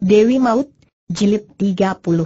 Dewi Maut, Jilid 39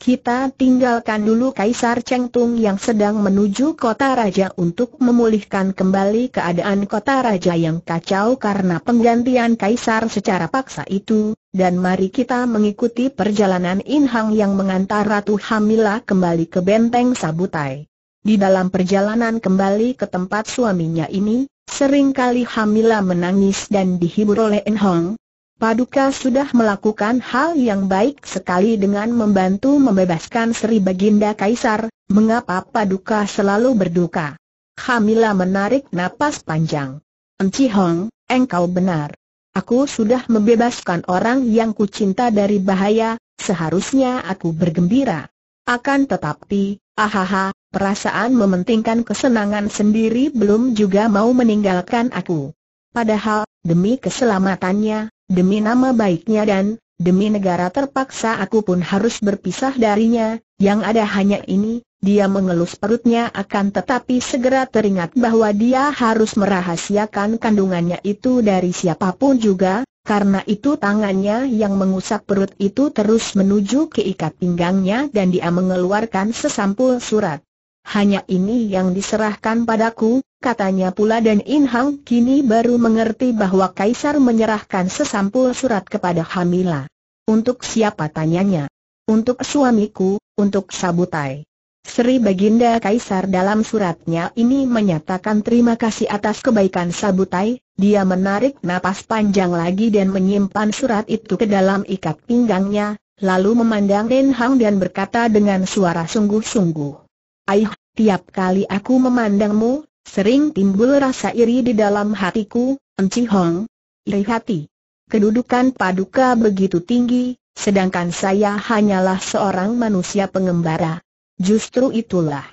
Kita tinggalkan dulu Kaisar Cheng Tung yang sedang menuju kota raja untuk memulihkan kembali keadaan kota raja yang kacau karena penggantian Kaisar secara paksa itu, dan mari kita mengikuti perjalanan In Hang yang mengantar Ratu Hamila kembali ke benteng Sabutai. Di dalam perjalanan kembali ke tempat suaminya ini, seringkali Hamila menangis dan dihibur oleh In Hang, Paduka sudah melakukan hal yang baik sekali dengan membantu membebaskan Sri Baginda Kaisar, mengapa Paduka selalu berduka? Hamila menarik napas panjang. Enci Hong, engkau benar. Aku sudah membebaskan orang yang kucinta dari bahaya, seharusnya aku bergembira. Akan tetapi, ahaha, perasaan mementingkan kesenangan sendiri belum juga mau meninggalkan aku. Padahal, demi keselamatannya, demi nama baiknya dan, demi negara terpaksa aku pun harus berpisah darinya, yang ada hanya ini, dia mengelus perutnya akan tetapi segera teringat bahwa dia harus merahasiakan kandungannya itu dari siapapun juga, karena itu tangannya yang mengusap perut itu terus menuju ke ikat pinggangnya dan dia mengeluarkan sesampul surat. Hanya ini yang diserahkan padaku, katanya pula dan In Hang kini baru mengerti bahwa Kaisar menyerahkan sesampul surat kepada Hamila. Untuk siapa tanyanya? Untuk suamiku, untuk Sabutai. Sri Baginda Kaisar dalam suratnya ini menyatakan terima kasih atas kebaikan Sabutai, dia menarik napas panjang lagi dan menyimpan surat itu ke dalam ikat pinggangnya, lalu memandang In Hang dan berkata dengan suara sungguh-sungguh. Aih, tiap kali aku memandangmu, Sering timbul rasa iri di dalam hatiku, Enci Hong. Iri Kedudukan paduka begitu tinggi, sedangkan saya hanyalah seorang manusia pengembara. Justru itulah.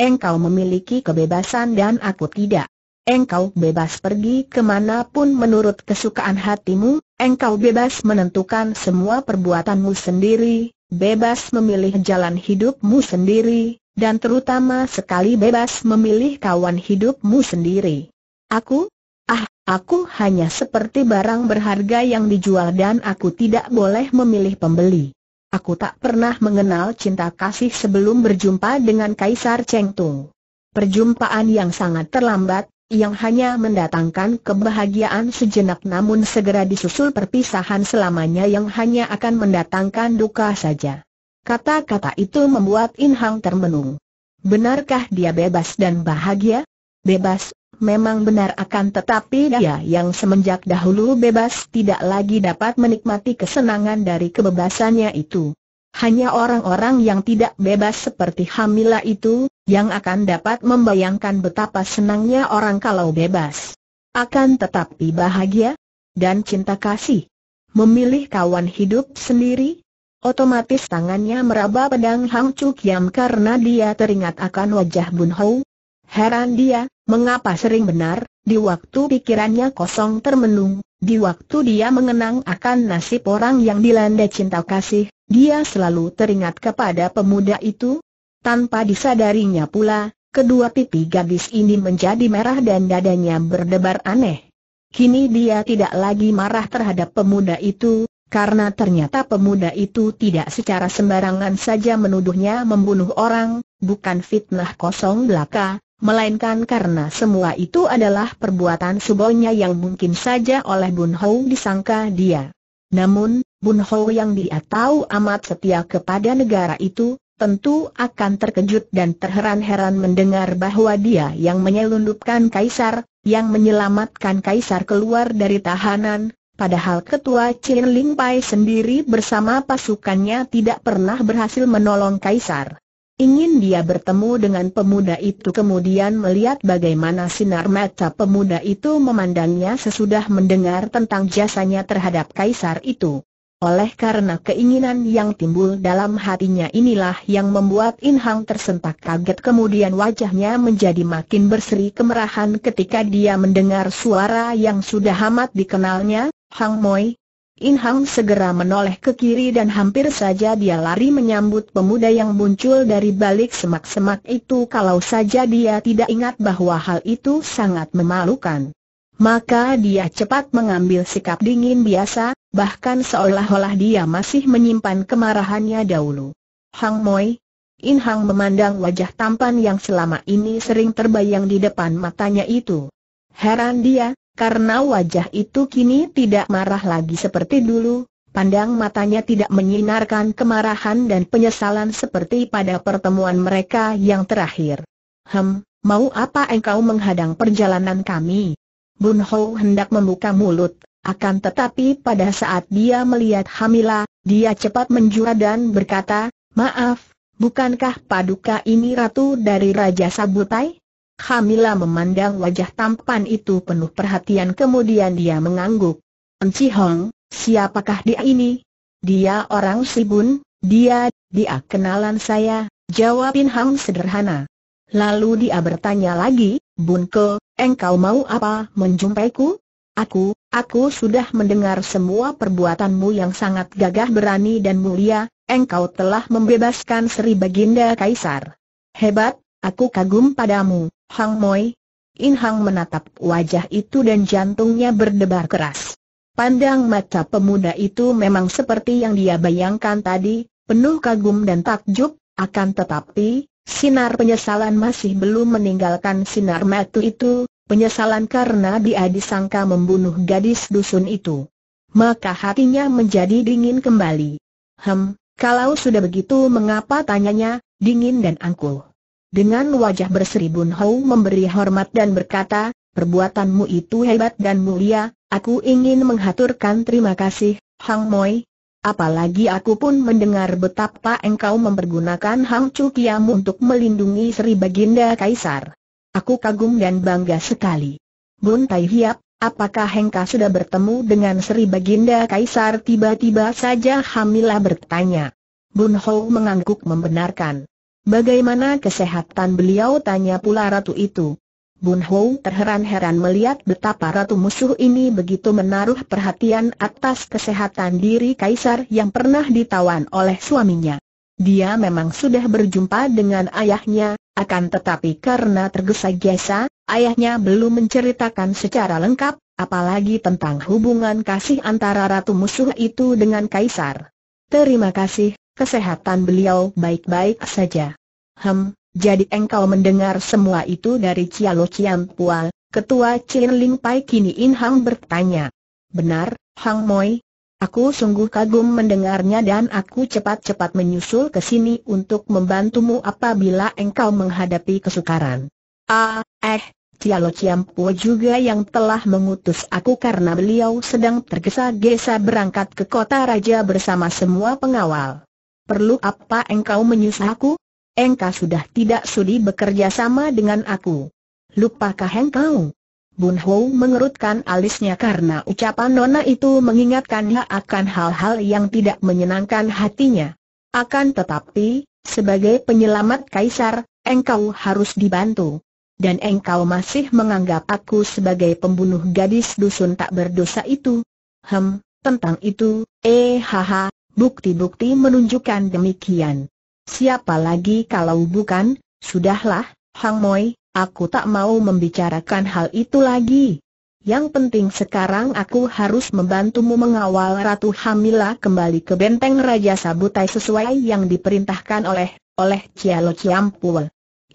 Engkau memiliki kebebasan dan aku tidak. Engkau bebas pergi kemanapun menurut kesukaan hatimu, engkau bebas menentukan semua perbuatanmu sendiri, bebas memilih jalan hidupmu sendiri, dan terutama sekali bebas memilih kawan hidupmu sendiri. Aku? Ah, aku hanya seperti barang berharga yang dijual dan aku tidak boleh memilih pembeli. Aku tak pernah mengenal cinta kasih sebelum berjumpa dengan Kaisar Chengtung. Perjumpaan yang sangat terlambat, yang hanya mendatangkan kebahagiaan sejenak namun segera disusul perpisahan selamanya yang hanya akan mendatangkan duka saja. Kata-kata itu membuat In Hang termenung. Benarkah dia bebas dan bahagia? Bebas, memang benar akan tetapi dia yang semenjak dahulu bebas tidak lagi dapat menikmati kesenangan dari kebebasannya itu. Hanya orang-orang yang tidak bebas seperti Hamila itu, yang akan dapat membayangkan betapa senangnya orang kalau bebas. Akan tetapi bahagia dan cinta kasih. Memilih kawan hidup sendiri, Otomatis tangannya meraba pedang Hang Chu Kiam karena dia teringat akan wajah Bun Hou. Heran dia, mengapa sering benar, di waktu pikirannya kosong termenung, di waktu dia mengenang akan nasib orang yang dilanda cinta kasih, dia selalu teringat kepada pemuda itu. Tanpa disadarinya pula, kedua pipi gadis ini menjadi merah dan dadanya berdebar aneh. Kini dia tidak lagi marah terhadap pemuda itu, karena ternyata pemuda itu tidak secara sembarangan saja menuduhnya membunuh orang, bukan fitnah kosong belaka, melainkan karena semua itu adalah perbuatan subonya yang mungkin saja oleh Bun Hou disangka dia. Namun, Bun Hou yang dia tahu amat setia kepada negara itu, tentu akan terkejut dan terheran-heran mendengar bahwa dia yang menyelundupkan kaisar, yang menyelamatkan kaisar keluar dari tahanan, Padahal ketua Chin Ling Pai sendiri bersama pasukannya tidak pernah berhasil menolong Kaisar. Ingin dia bertemu dengan pemuda itu kemudian melihat bagaimana sinar mata pemuda itu memandangnya sesudah mendengar tentang jasanya terhadap Kaisar itu. Oleh karena keinginan yang timbul dalam hatinya inilah yang membuat In Hang tersentak kaget kemudian wajahnya menjadi makin berseri kemerahan ketika dia mendengar suara yang sudah amat dikenalnya, Hang Moi. In Hang segera menoleh ke kiri dan hampir saja dia lari menyambut pemuda yang muncul dari balik semak-semak itu kalau saja dia tidak ingat bahwa hal itu sangat memalukan. Maka dia cepat mengambil sikap dingin biasa, bahkan seolah-olah dia masih menyimpan kemarahannya dahulu. Hang Moi, In Hang memandang wajah tampan yang selama ini sering terbayang di depan matanya itu. Heran dia, karena wajah itu kini tidak marah lagi seperti dulu, pandang matanya tidak menyinarkan kemarahan dan penyesalan seperti pada pertemuan mereka yang terakhir. Hem, mau apa engkau menghadang perjalanan kami? Bun Ho hendak membuka mulut, akan tetapi pada saat dia melihat Hamila, dia cepat menjura dan berkata, Maaf, bukankah paduka ini ratu dari Raja Sabutai? Hamila memandang wajah tampan itu penuh perhatian kemudian dia mengangguk. Enci Hong, siapakah dia ini? Dia orang Si Bun, dia, dia kenalan saya, Jawabin Pin sederhana. Lalu dia bertanya lagi, Bun Ko. Engkau mau apa menjumpaiku? Aku, aku sudah mendengar semua perbuatanmu yang sangat gagah berani dan mulia, engkau telah membebaskan Sri Baginda Kaisar. Hebat, aku kagum padamu, Hang Moi. In Hang menatap wajah itu dan jantungnya berdebar keras. Pandang mata pemuda itu memang seperti yang dia bayangkan tadi, penuh kagum dan takjub, akan tetapi, Sinar penyesalan masih belum meninggalkan sinar mata itu, penyesalan karena dia disangka membunuh gadis dusun itu. Maka hatinya menjadi dingin kembali. Hem, kalau sudah begitu mengapa tanyanya, dingin dan angkuh. Dengan wajah berseribun Hou memberi hormat dan berkata, perbuatanmu itu hebat dan mulia, aku ingin menghaturkan terima kasih, Hang Moi, Apalagi aku pun mendengar betapa engkau mempergunakan Hang Cukiamu untuk melindungi Sri Baginda Kaisar. Aku kagum dan bangga sekali. Bun Tai Hiap, apakah Hengka sudah bertemu dengan Sri Baginda Kaisar tiba-tiba saja Hamilah bertanya. Bun Hou mengangguk membenarkan. Bagaimana kesehatan beliau tanya pula ratu itu. Bun Ho terheran-heran melihat betapa ratu musuh ini begitu menaruh perhatian atas kesehatan diri kaisar yang pernah ditawan oleh suaminya. Dia memang sudah berjumpa dengan ayahnya, akan tetapi karena tergesa-gesa, ayahnya belum menceritakan secara lengkap, apalagi tentang hubungan kasih antara ratu musuh itu dengan kaisar. Terima kasih, kesehatan beliau baik-baik saja. Hem, jadi engkau mendengar semua itu dari Cialo Cian Pual, ketua Cien Ling Pai kini In Hang bertanya. Benar, Hang Moi. Aku sungguh kagum mendengarnya dan aku cepat-cepat menyusul ke sini untuk membantumu apabila engkau menghadapi kesukaran. Ah, eh, Cialo Ciampo juga yang telah mengutus aku karena beliau sedang tergesa-gesa berangkat ke kota raja bersama semua pengawal. Perlu apa engkau menyusahku? engkau sudah tidak sudi bekerja sama dengan aku. Lupakah engkau? Bun Ho mengerutkan alisnya karena ucapan Nona itu mengingatkannya akan hal-hal yang tidak menyenangkan hatinya. Akan tetapi, sebagai penyelamat kaisar, engkau harus dibantu. Dan engkau masih menganggap aku sebagai pembunuh gadis dusun tak berdosa itu. Hem, tentang itu, eh haha, bukti-bukti menunjukkan demikian. Siapa lagi kalau bukan, sudahlah, Hang Moi, aku tak mau membicarakan hal itu lagi. Yang penting sekarang aku harus membantumu mengawal Ratu Hamila kembali ke benteng Raja Sabutai sesuai yang diperintahkan oleh, oleh Cialo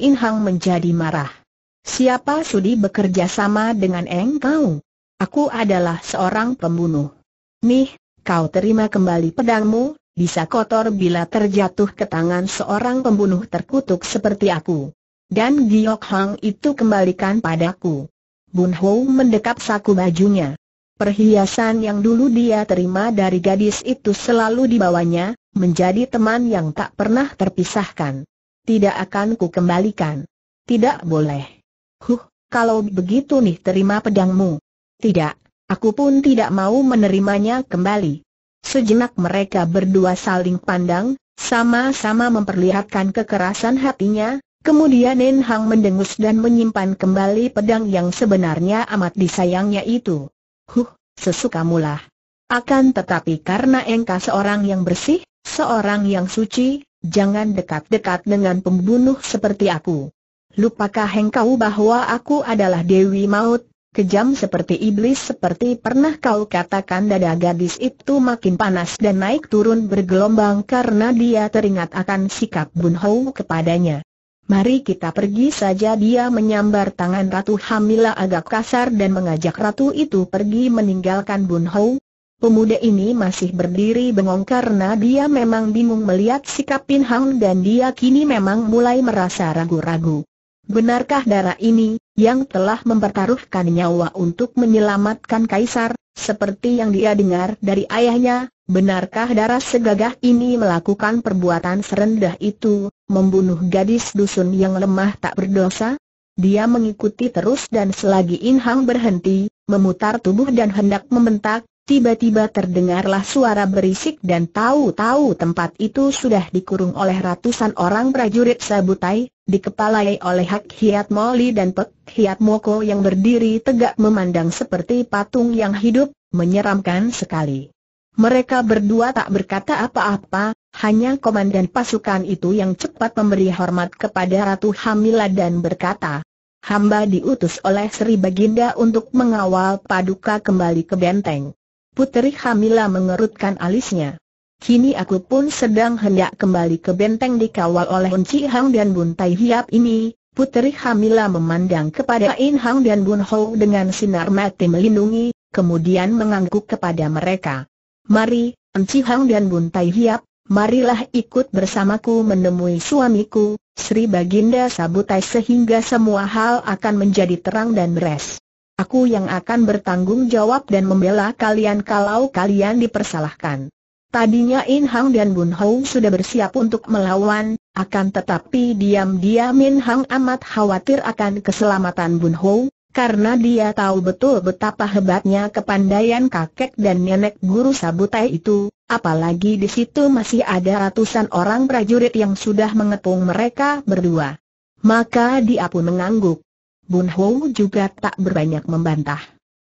In Hang menjadi marah. Siapa sudi bekerja sama dengan engkau? Aku adalah seorang pembunuh. Nih, kau terima kembali pedangmu, bisa kotor bila terjatuh ke tangan seorang pembunuh terkutuk seperti aku. Dan Giok Hang itu kembalikan padaku. Bun Ho mendekap saku bajunya. Perhiasan yang dulu dia terima dari gadis itu selalu dibawanya, menjadi teman yang tak pernah terpisahkan. Tidak akan ku kembalikan. Tidak boleh. Huh, kalau begitu nih terima pedangmu. Tidak, aku pun tidak mau menerimanya kembali. Sejenak mereka berdua saling pandang, sama-sama memperlihatkan kekerasan hatinya, kemudian Nen Hang mendengus dan menyimpan kembali pedang yang sebenarnya amat disayangnya itu. Huh, sesukamulah. Akan tetapi karena engkau seorang yang bersih, seorang yang suci, jangan dekat-dekat dengan pembunuh seperti aku. Lupakah engkau bahwa aku adalah Dewi Maut, kejam seperti iblis seperti pernah kau katakan dada gadis itu makin panas dan naik turun bergelombang karena dia teringat akan sikap Bun Hou kepadanya. Mari kita pergi saja dia menyambar tangan Ratu Hamila agak kasar dan mengajak Ratu itu pergi meninggalkan Bun Hou. Pemuda ini masih berdiri bengong karena dia memang bingung melihat sikap Pin Hang dan dia kini memang mulai merasa ragu-ragu. Benarkah darah ini, yang telah mempertaruhkan nyawa untuk menyelamatkan Kaisar, seperti yang dia dengar dari ayahnya, benarkah darah segagah ini melakukan perbuatan serendah itu, membunuh gadis dusun yang lemah tak berdosa? Dia mengikuti terus dan selagi Inhang berhenti, memutar tubuh dan hendak membentak, Tiba-tiba terdengarlah suara berisik dan tahu-tahu tempat itu sudah dikurung oleh ratusan orang prajurit Sabutai, dikepalai oleh Hak Hiat Moli dan Pek Hiat Moko yang berdiri tegak memandang seperti patung yang hidup, menyeramkan sekali. Mereka berdua tak berkata apa-apa, hanya komandan pasukan itu yang cepat memberi hormat kepada Ratu Hamila dan berkata, Hamba diutus oleh Sri Baginda untuk mengawal Paduka kembali ke benteng. Puteri Hamila mengerutkan alisnya. Kini aku pun sedang hendak kembali ke benteng dikawal oleh Unci Hang dan Bun Tai Hiap ini. Puteri Hamila memandang kepada In Hang dan Bun Ho dengan sinar mati melindungi, kemudian mengangguk kepada mereka. Mari, Unci Hang dan Bun Tai Hiap, marilah ikut bersamaku menemui suamiku, Sri Baginda Sabutai sehingga semua hal akan menjadi terang dan beres. Aku yang akan bertanggung jawab dan membela kalian kalau kalian dipersalahkan. Tadinya In Hang dan Bun Hou sudah bersiap untuk melawan, akan tetapi diam-diam In Hang amat khawatir akan keselamatan Bun Hou, karena dia tahu betul betapa hebatnya kepandaian kakek dan nenek guru Sabutai itu, apalagi di situ masih ada ratusan orang prajurit yang sudah mengepung mereka berdua. Maka dia pun mengangguk. Bun Ho juga tak berbanyak membantah.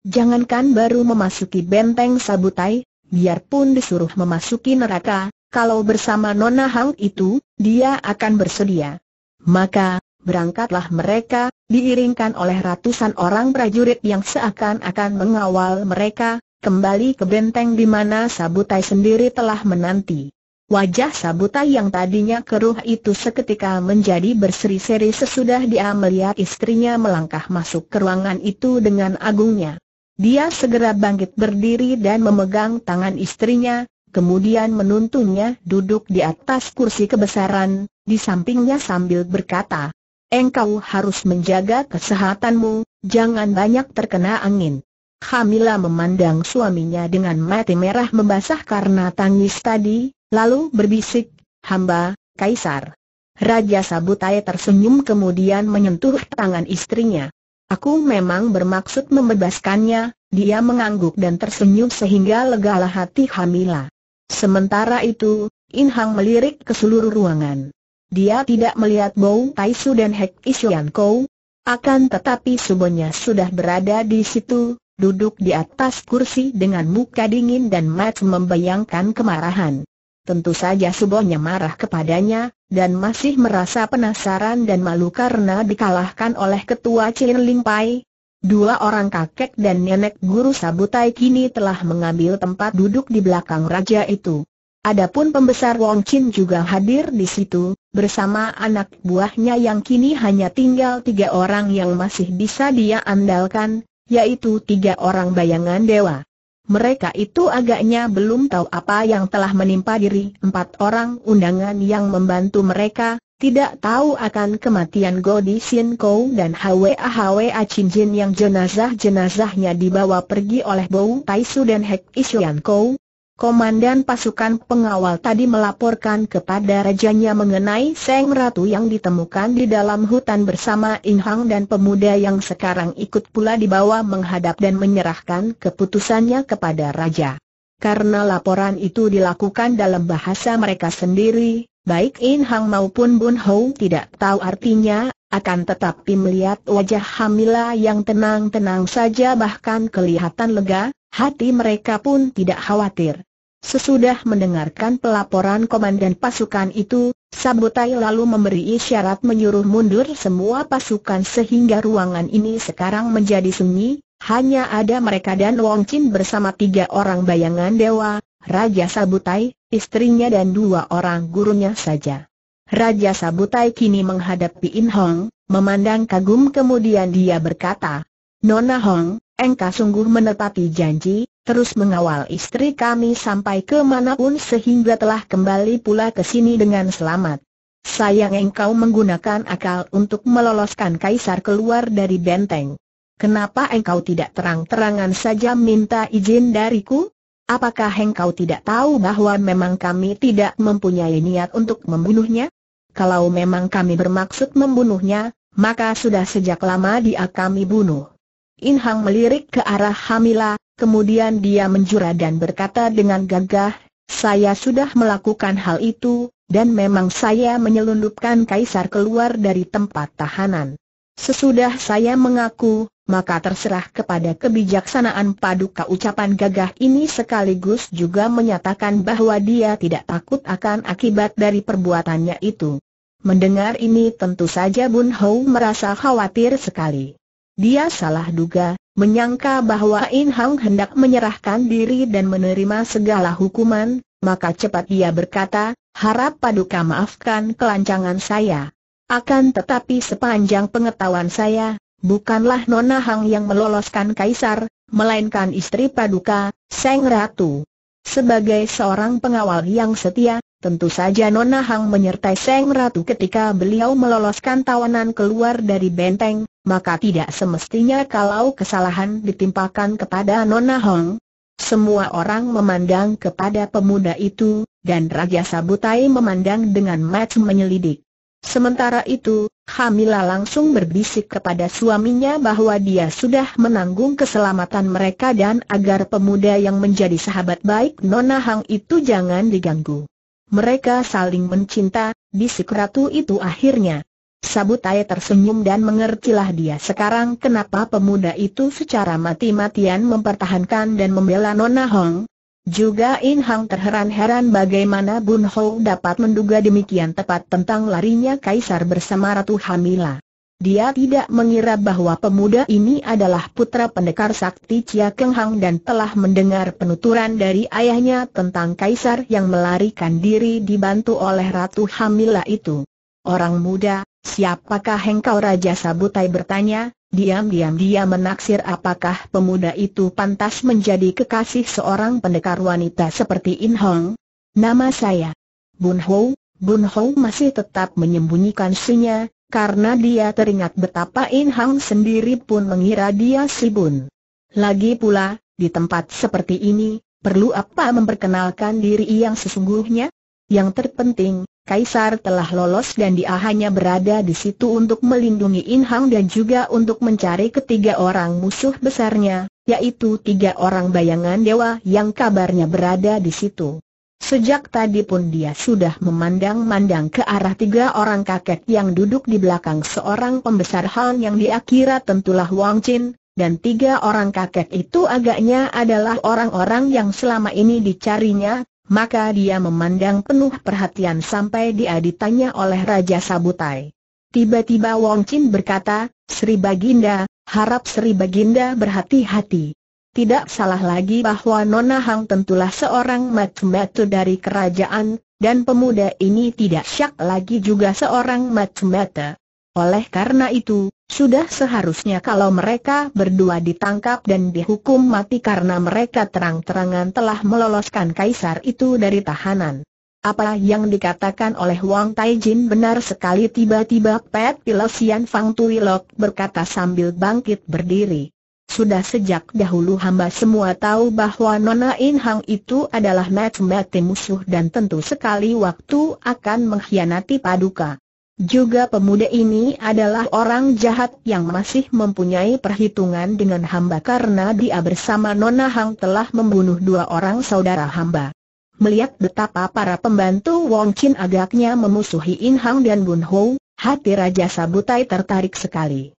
Jangankan baru memasuki benteng Sabutai, biarpun disuruh memasuki neraka, kalau bersama Nona Hang itu, dia akan bersedia. Maka, berangkatlah mereka, diiringkan oleh ratusan orang prajurit yang seakan-akan mengawal mereka, kembali ke benteng di mana Sabutai sendiri telah menanti. Wajah Sabuta yang tadinya keruh itu seketika menjadi berseri-seri sesudah dia melihat istrinya melangkah masuk ke ruangan itu dengan agungnya. Dia segera bangkit berdiri dan memegang tangan istrinya, kemudian menuntunnya duduk di atas kursi kebesaran, di sampingnya sambil berkata, Engkau harus menjaga kesehatanmu, jangan banyak terkena angin. Hamila memandang suaminya dengan mata merah membasah karena tangis tadi, lalu berbisik, hamba, Kaisar. Raja Sabutai tersenyum kemudian menyentuh tangan istrinya. Aku memang bermaksud membebaskannya, dia mengangguk dan tersenyum sehingga legalah hati Hamila. Sementara itu, Inhang melirik ke seluruh ruangan. Dia tidak melihat Bau Taisu dan Hek Isyan Kou. Akan tetapi subonya sudah berada di situ, duduk di atas kursi dengan muka dingin dan mat membayangkan kemarahan. Tentu saja Subonya marah kepadanya, dan masih merasa penasaran dan malu karena dikalahkan oleh ketua Chin Ling Pai. Dua orang kakek dan nenek guru Sabutai kini telah mengambil tempat duduk di belakang raja itu. Adapun pembesar Wong Chin juga hadir di situ, bersama anak buahnya yang kini hanya tinggal tiga orang yang masih bisa dia andalkan, yaitu tiga orang bayangan dewa mereka itu agaknya belum tahu apa yang telah menimpa diri empat orang undangan yang membantu mereka, tidak tahu akan kematian Godi Sin Kou dan Hwa Hwa Chin Jin yang jenazah-jenazahnya dibawa pergi oleh Bou Tai Su dan Hek Isyan Kou, Komandan pasukan pengawal tadi melaporkan kepada rajanya mengenai Seng Ratu yang ditemukan di dalam hutan bersama Inhang dan pemuda yang sekarang ikut pula dibawa menghadap dan menyerahkan keputusannya kepada raja. Karena laporan itu dilakukan dalam bahasa mereka sendiri, baik Inhang maupun Bun Hou tidak tahu artinya, akan tetapi melihat wajah Hamila yang tenang-tenang saja bahkan kelihatan lega, hati mereka pun tidak khawatir. Sesudah mendengarkan pelaporan komandan pasukan itu, Sabutai lalu memberi isyarat menyuruh mundur semua pasukan sehingga ruangan ini sekarang menjadi sunyi, hanya ada mereka dan Wong Chin bersama tiga orang bayangan dewa, Raja Sabutai, istrinya dan dua orang gurunya saja. Raja Sabutai kini menghadapi In Hong, memandang kagum kemudian dia berkata, Nona Hong, Engkau sungguh menepati janji, terus mengawal istri kami sampai ke manapun sehingga telah kembali pula ke sini dengan selamat. Sayang engkau menggunakan akal untuk meloloskan kaisar keluar dari benteng. Kenapa engkau tidak terang-terangan saja minta izin dariku? Apakah engkau tidak tahu bahwa memang kami tidak mempunyai niat untuk membunuhnya? Kalau memang kami bermaksud membunuhnya, maka sudah sejak lama dia kami bunuh. In Hang melirik ke arah Hamila, kemudian dia menjura dan berkata dengan gagah, saya sudah melakukan hal itu, dan memang saya menyelundupkan kaisar keluar dari tempat tahanan. Sesudah saya mengaku, maka terserah kepada kebijaksanaan paduka ucapan gagah ini sekaligus juga menyatakan bahwa dia tidak takut akan akibat dari perbuatannya itu. Mendengar ini tentu saja Bun Hou merasa khawatir sekali. Dia salah duga, menyangka bahwa In Hang hendak menyerahkan diri dan menerima segala hukuman, maka cepat dia berkata, harap paduka maafkan kelancangan saya. Akan tetapi sepanjang pengetahuan saya, bukanlah Nona Hang yang meloloskan kaisar, melainkan istri paduka, Seng Ratu. Sebagai seorang pengawal yang setia, Tentu saja Nona Hang menyertai Seng Ratu ketika beliau meloloskan tawanan keluar dari benteng, maka tidak semestinya kalau kesalahan ditimpakan kepada Nona Hang. Semua orang memandang kepada pemuda itu, dan Raja Sabutai memandang dengan mat menyelidik. Sementara itu, Hamila langsung berbisik kepada suaminya bahwa dia sudah menanggung keselamatan mereka dan agar pemuda yang menjadi sahabat baik Nona Hang itu jangan diganggu. Mereka saling mencinta, bisik ratu itu akhirnya. Sabutai tersenyum dan mengertilah dia sekarang kenapa pemuda itu secara mati-matian mempertahankan dan membela Nona Hong. Juga In Hang terheran-heran bagaimana Bun Ho dapat menduga demikian tepat tentang larinya Kaisar bersama Ratu Hamila. Dia tidak mengira bahwa pemuda ini adalah putra pendekar sakti Chia Keng Hang dan telah mendengar penuturan dari ayahnya tentang kaisar yang melarikan diri dibantu oleh Ratu Hamila itu. Orang muda, siapakah engkau Raja Sabutai bertanya, diam-diam dia menaksir apakah pemuda itu pantas menjadi kekasih seorang pendekar wanita seperti In Hong. Nama saya, Bun Ho, Bun Ho masih tetap menyembunyikan sinya, karena dia teringat betapa In Hang sendiri pun mengira dia si Bun. Lagi pula, di tempat seperti ini, perlu apa memperkenalkan diri yang sesungguhnya? Yang terpenting, Kaisar telah lolos dan dia hanya berada di situ untuk melindungi In Hang dan juga untuk mencari ketiga orang musuh besarnya, yaitu tiga orang bayangan dewa yang kabarnya berada di situ. Sejak tadi pun dia sudah memandang-mandang ke arah tiga orang kakek yang duduk di belakang seorang pembesar Han yang diakira tentulah Wang Chin, dan tiga orang kakek itu agaknya adalah orang-orang yang selama ini dicarinya, maka dia memandang penuh perhatian sampai dia ditanya oleh Raja Sabutai. Tiba-tiba Wang Chin berkata, Sri Baginda, harap Sri Baginda berhati-hati. Tidak salah lagi bahwa Nona Hang tentulah seorang matematu dari kerajaan, dan pemuda ini tidak syak lagi juga seorang matematu. Oleh karena itu, sudah seharusnya kalau mereka berdua ditangkap dan dihukum mati karena mereka terang-terangan telah meloloskan kaisar itu dari tahanan. Apa yang dikatakan oleh Wang Taijin benar sekali tiba-tiba Pet Pilosian Fang Tuilok berkata sambil bangkit berdiri. Sudah sejak dahulu hamba semua tahu bahwa Nona In Hang itu adalah mati-mati musuh dan tentu sekali waktu akan mengkhianati Paduka. Juga pemuda ini adalah orang jahat yang masih mempunyai perhitungan dengan hamba karena dia bersama Nona Hang telah membunuh dua orang saudara hamba. Melihat betapa para pembantu Wong Chin agaknya memusuhi In Hang dan Bun Ho, hati Raja Sabutai tertarik sekali.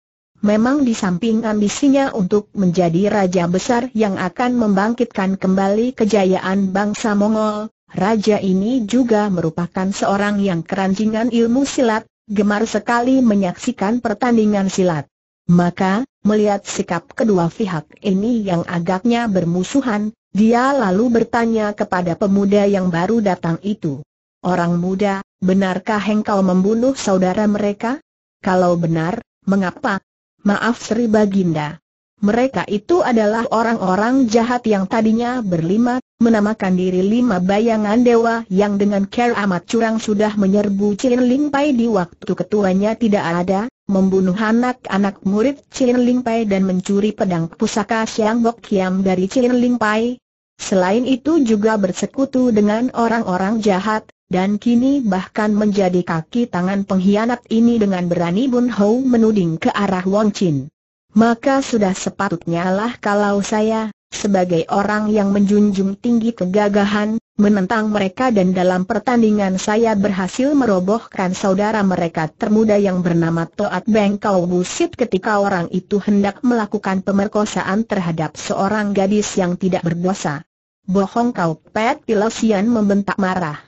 Memang di samping ambisinya untuk menjadi raja besar yang akan membangkitkan kembali kejayaan bangsa Mongol, raja ini juga merupakan seorang yang keranjingan ilmu silat, gemar sekali menyaksikan pertandingan silat. Maka, melihat sikap kedua pihak ini yang agaknya bermusuhan, dia lalu bertanya kepada pemuda yang baru datang itu. Orang muda, benarkah engkau membunuh saudara mereka? Kalau benar, mengapa Maaf Sri Baginda. Mereka itu adalah orang-orang jahat yang tadinya berlima, menamakan diri lima bayangan dewa yang dengan care amat curang sudah menyerbu Chin Ling Pai di waktu ketuanya tidak ada, membunuh anak-anak murid Chin Ling Pai dan mencuri pedang pusaka Siang Bok Kiam dari Chin Ling Pai. Selain itu juga bersekutu dengan orang-orang jahat, dan kini bahkan menjadi kaki tangan pengkhianat ini dengan berani Bun Hou menuding ke arah Wong Chin. Maka sudah sepatutnya lah kalau saya, sebagai orang yang menjunjung tinggi kegagahan, menentang mereka dan dalam pertandingan saya berhasil merobohkan saudara mereka termuda yang bernama Toat Beng Kau Busit ketika orang itu hendak melakukan pemerkosaan terhadap seorang gadis yang tidak berdosa. Bohong kau Pet Pilosian membentak marah.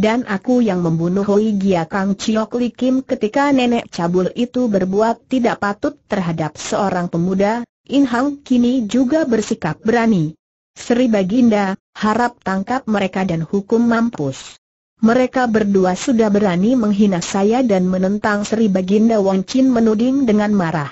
Dan aku yang membunuh Hoi Gia Kang Chiok Li Kim ketika nenek cabul itu berbuat tidak patut terhadap seorang pemuda, In Hang kini juga bersikap berani. Sri Baginda, harap tangkap mereka dan hukum mampus. Mereka berdua sudah berani menghina saya dan menentang Sri Baginda Wang Chin menuding dengan marah.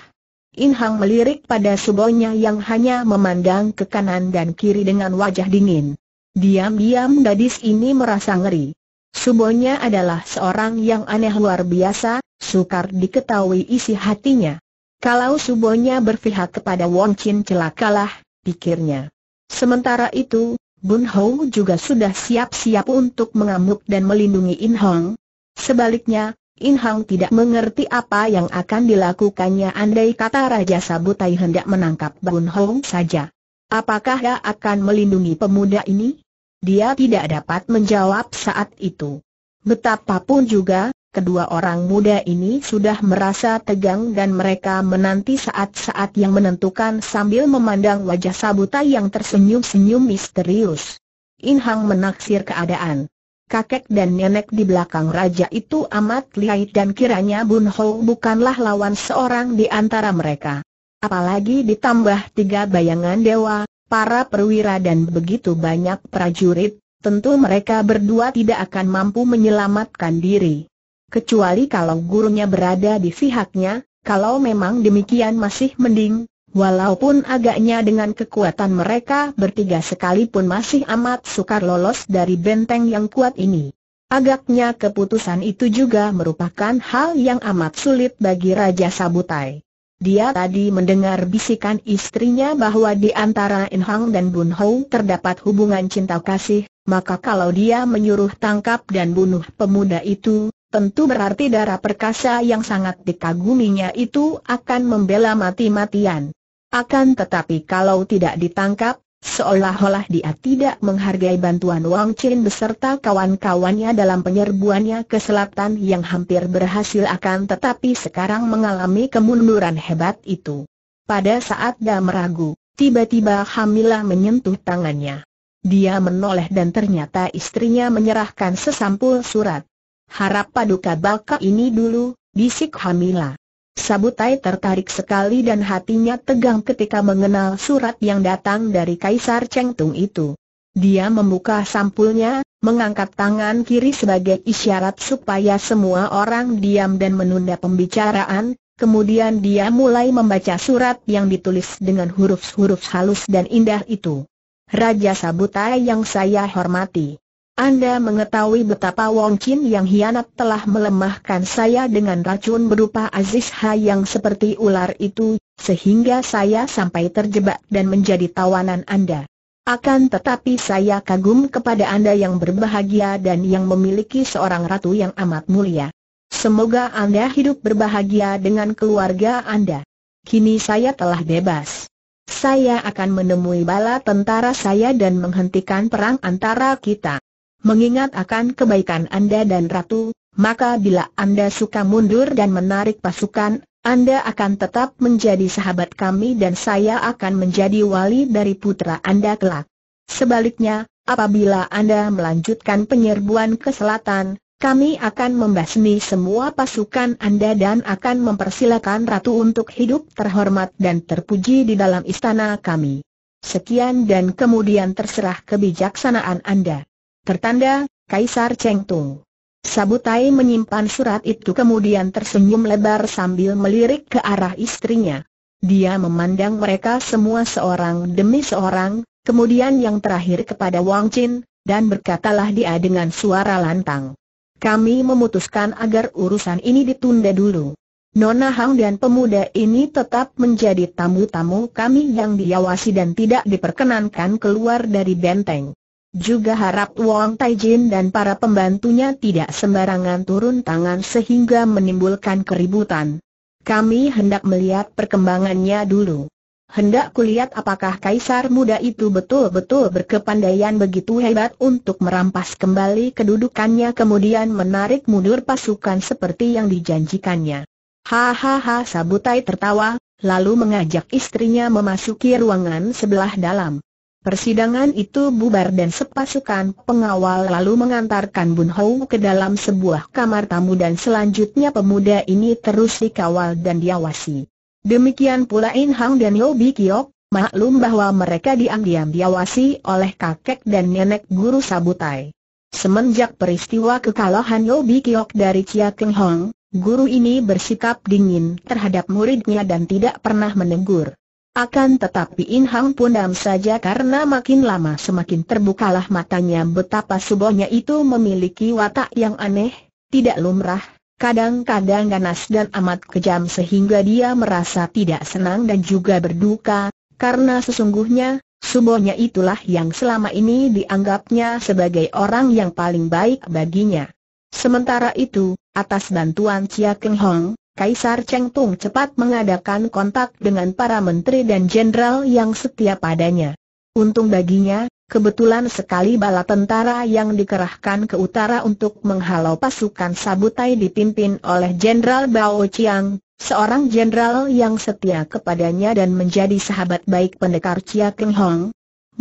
In Hang melirik pada subonya yang hanya memandang ke kanan dan kiri dengan wajah dingin. Diam-diam gadis ini merasa ngeri. Subonya adalah seorang yang aneh luar biasa, sukar diketahui isi hatinya. Kalau Subonya berpihak kepada Wong Chin celakalah, pikirnya. Sementara itu, Bun Hou juga sudah siap-siap untuk mengamuk dan melindungi In Hong. Sebaliknya, In Hong tidak mengerti apa yang akan dilakukannya andai kata Raja Sabutai hendak menangkap Bun Ho saja. Apakah dia akan melindungi pemuda ini? Dia tidak dapat menjawab saat itu. Betapapun juga, kedua orang muda ini sudah merasa tegang dan mereka menanti saat-saat yang menentukan sambil memandang wajah Sabuta yang tersenyum-senyum misterius. In menaksir keadaan. Kakek dan nenek di belakang raja itu amat lihai dan kiranya Bun Ho bukanlah lawan seorang di antara mereka. Apalagi ditambah tiga bayangan dewa, para perwira dan begitu banyak prajurit, tentu mereka berdua tidak akan mampu menyelamatkan diri. Kecuali kalau gurunya berada di pihaknya, kalau memang demikian masih mending, Walaupun agaknya dengan kekuatan mereka bertiga sekalipun masih amat sukar lolos dari benteng yang kuat ini. Agaknya keputusan itu juga merupakan hal yang amat sulit bagi Raja Sabutai. Dia tadi mendengar bisikan istrinya bahwa di antara In Hang dan Bun Hou terdapat hubungan cinta kasih, maka kalau dia menyuruh tangkap dan bunuh pemuda itu, tentu berarti darah perkasa yang sangat dikaguminya itu akan membela mati-matian. Akan tetapi kalau tidak ditangkap, Seolah-olah dia tidak menghargai bantuan Wang Chin beserta kawan-kawannya dalam penyerbuannya ke selatan yang hampir berhasil akan tetapi sekarang mengalami kemunduran hebat itu. Pada saat dia meragu, tiba-tiba Hamilah menyentuh tangannya. Dia menoleh dan ternyata istrinya menyerahkan sesampul surat. Harap paduka baka ini dulu, bisik Hamilah. Sabutai tertarik sekali dan hatinya tegang ketika mengenal surat yang datang dari Kaisar Chengtung itu. Dia membuka sampulnya, mengangkat tangan kiri sebagai isyarat supaya semua orang diam dan menunda pembicaraan, kemudian dia mulai membaca surat yang ditulis dengan huruf-huruf halus dan indah itu. Raja Sabutai yang saya hormati. Anda mengetahui betapa Wong Chin yang hianat telah melemahkan saya dengan racun berupa Aziz Ha yang seperti ular itu, sehingga saya sampai terjebak dan menjadi tawanan Anda. Akan tetapi saya kagum kepada Anda yang berbahagia dan yang memiliki seorang ratu yang amat mulia. Semoga Anda hidup berbahagia dengan keluarga Anda. Kini saya telah bebas. Saya akan menemui bala tentara saya dan menghentikan perang antara kita. Mengingat akan kebaikan Anda dan Ratu, maka bila Anda suka mundur dan menarik pasukan, Anda akan tetap menjadi sahabat kami dan saya akan menjadi wali dari putra Anda kelak. Sebaliknya, apabila Anda melanjutkan penyerbuan ke selatan, kami akan membasmi semua pasukan Anda dan akan mempersilakan Ratu untuk hidup terhormat dan terpuji di dalam istana kami. Sekian dan kemudian terserah kebijaksanaan Anda. Tertanda, Kaisar Chengtung. Sabutai menyimpan surat itu kemudian tersenyum lebar sambil melirik ke arah istrinya. Dia memandang mereka semua seorang demi seorang, kemudian yang terakhir kepada Wang Chin, dan berkatalah dia dengan suara lantang. Kami memutuskan agar urusan ini ditunda dulu. Nona Hang dan pemuda ini tetap menjadi tamu-tamu kami yang diawasi dan tidak diperkenankan keluar dari benteng. Juga harap Wong Taijin dan para pembantunya tidak sembarangan turun tangan sehingga menimbulkan keributan. Kami hendak melihat perkembangannya dulu. Hendak kulihat apakah kaisar muda itu betul-betul berkepandaian begitu hebat untuk merampas kembali kedudukannya kemudian menarik mundur pasukan seperti yang dijanjikannya. Hahaha Sabutai tertawa, lalu mengajak istrinya memasuki ruangan sebelah dalam. Persidangan itu bubar dan sepasukan pengawal lalu mengantarkan Bun Hou ke dalam sebuah kamar tamu dan selanjutnya pemuda ini terus dikawal dan diawasi. Demikian pula In Hang dan Bi Kiok, maklum bahwa mereka diam-diam diawasi oleh kakek dan nenek guru Sabutai. Semenjak peristiwa kekalahan Bi Kiok dari Chia Keng Hong, guru ini bersikap dingin terhadap muridnya dan tidak pernah menegur. Akan tetapi In Hang dam saja karena makin lama semakin terbukalah matanya betapa subohnya itu memiliki watak yang aneh, tidak lumrah, kadang-kadang ganas dan amat kejam sehingga dia merasa tidak senang dan juga berduka, karena sesungguhnya, subohnya itulah yang selama ini dianggapnya sebagai orang yang paling baik baginya. Sementara itu, atas bantuan Chia Keng Hong, Kaisar Cheng Tung cepat mengadakan kontak dengan para menteri dan jenderal yang setia padanya. Untung baginya, kebetulan sekali bala tentara yang dikerahkan ke utara untuk menghalau pasukan Sabutai dipimpin oleh Jenderal Bao Chiang, seorang jenderal yang setia kepadanya dan menjadi sahabat baik pendekar Chia Keng Hong.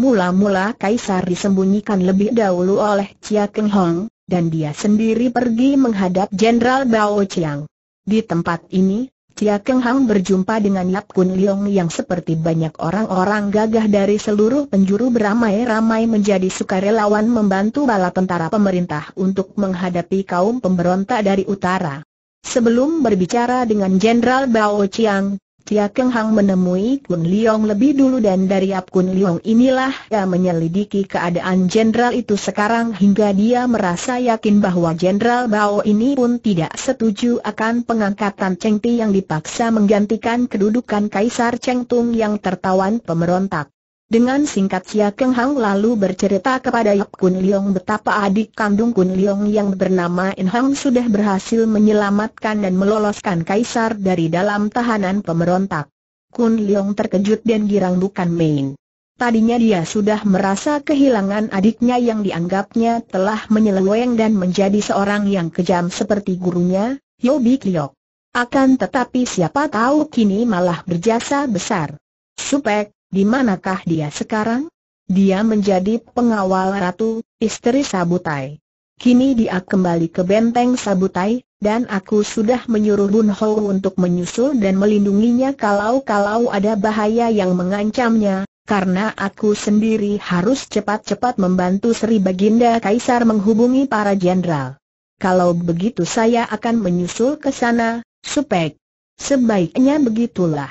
Mula-mula Kaisar disembunyikan lebih dahulu oleh Chia Keng Hong, dan dia sendiri pergi menghadap Jenderal Bao Chiang. Di tempat ini, Chia Keng Hang berjumpa dengan Yap Kun Leong yang seperti banyak orang-orang gagah dari seluruh penjuru beramai-ramai menjadi sukarelawan membantu bala tentara pemerintah untuk menghadapi kaum pemberontak dari utara. Sebelum berbicara dengan Jenderal Bao Chiang, Tia Keng Hang menemui Kun Liong lebih dulu dan dari Ap Kun Liong inilah ia menyelidiki keadaan jenderal itu sekarang hingga dia merasa yakin bahwa jenderal Bao ini pun tidak setuju akan pengangkatan Cheng Ti yang dipaksa menggantikan kedudukan Kaisar Cheng Tung yang tertawan pemberontak. Dengan singkat Chia Keng Hang lalu bercerita kepada Yap Kun Liong betapa adik kandung Kun Liong yang bernama In Hang sudah berhasil menyelamatkan dan meloloskan Kaisar dari dalam tahanan pemberontak. Kun Liong terkejut dan girang bukan main. Tadinya dia sudah merasa kehilangan adiknya yang dianggapnya telah menyeleweng dan menjadi seorang yang kejam seperti gurunya, Yobi Kliok. Akan tetapi siapa tahu kini malah berjasa besar. Supek, di manakah dia sekarang? Dia menjadi pengawal ratu, istri Sabutai. Kini dia kembali ke benteng Sabutai, dan aku sudah menyuruh Bun Ho untuk menyusul dan melindunginya kalau-kalau ada bahaya yang mengancamnya, karena aku sendiri harus cepat-cepat membantu Sri Baginda Kaisar menghubungi para jenderal. Kalau begitu saya akan menyusul ke sana, supek. Sebaiknya begitulah.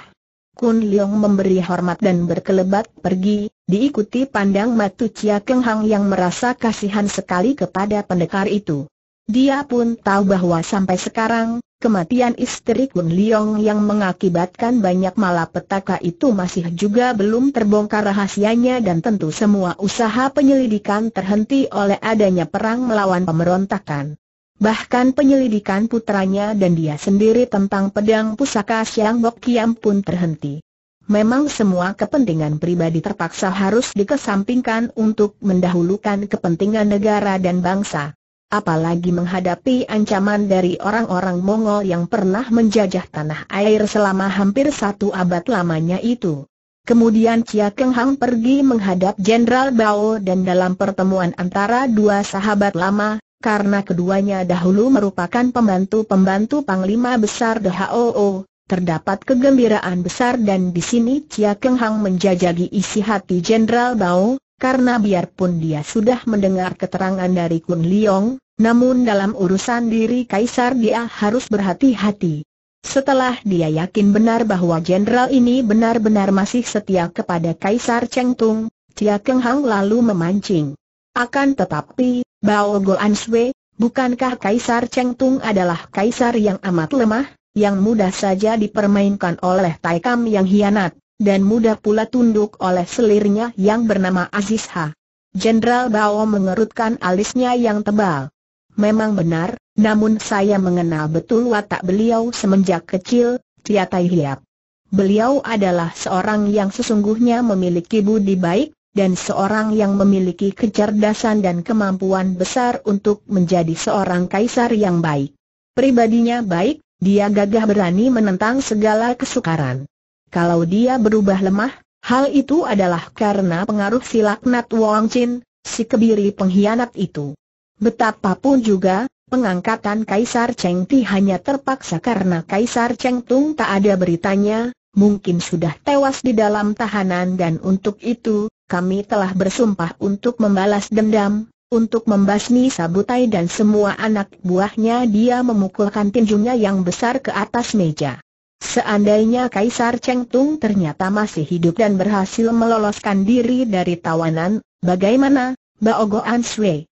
Kun Leong memberi hormat dan berkelebat pergi, diikuti pandang Matu Chia Keng Hang yang merasa kasihan sekali kepada pendekar itu. Dia pun tahu bahwa sampai sekarang, kematian istri Kun Leong yang mengakibatkan banyak malapetaka itu masih juga belum terbongkar rahasianya dan tentu semua usaha penyelidikan terhenti oleh adanya perang melawan pemberontakan. Bahkan penyelidikan putranya dan dia sendiri tentang pedang pusaka Siang Bok Kiam pun terhenti. Memang semua kepentingan pribadi terpaksa harus dikesampingkan untuk mendahulukan kepentingan negara dan bangsa. Apalagi menghadapi ancaman dari orang-orang Mongol yang pernah menjajah tanah air selama hampir satu abad lamanya itu. Kemudian Chia Keng Hang pergi menghadap Jenderal Bao dan dalam pertemuan antara dua sahabat lama, karena keduanya dahulu merupakan pembantu-pembantu Panglima Besar DHOO, terdapat kegembiraan besar dan di sini Chia Keng Hang menjajagi isi hati Jenderal Bao, karena biarpun dia sudah mendengar keterangan dari Kun Liong, namun dalam urusan diri Kaisar dia harus berhati-hati. Setelah dia yakin benar bahwa Jenderal ini benar-benar masih setia kepada Kaisar Cheng Tung, Chia Keng Hang lalu memancing. Akan tetapi, Bao Goan Sui, bukankah Kaisar Cheng Tung adalah kaisar yang amat lemah, yang mudah saja dipermainkan oleh Taikam yang hianat, dan mudah pula tunduk oleh selirnya yang bernama Aziz Ha. Jenderal Bao mengerutkan alisnya yang tebal. Memang benar, namun saya mengenal betul watak beliau semenjak kecil, Tai Hiap. Beliau adalah seorang yang sesungguhnya memiliki budi baik, dan seorang yang memiliki kecerdasan dan kemampuan besar untuk menjadi seorang kaisar yang baik. Pribadinya baik, dia gagah berani menentang segala kesukaran. Kalau dia berubah lemah, hal itu adalah karena pengaruh si laknat Wong Chin, si kebiri pengkhianat itu. Betapapun juga, pengangkatan Kaisar Cheng Ti hanya terpaksa karena Kaisar Cheng Tung tak ada beritanya, mungkin sudah tewas di dalam tahanan dan untuk itu, kami telah bersumpah untuk membalas dendam, untuk membasmi Sabutai dan semua anak buahnya dia memukulkan tinjunya yang besar ke atas meja. Seandainya Kaisar Cheng Tung ternyata masih hidup dan berhasil meloloskan diri dari tawanan, bagaimana, Bao Anshui? Sui?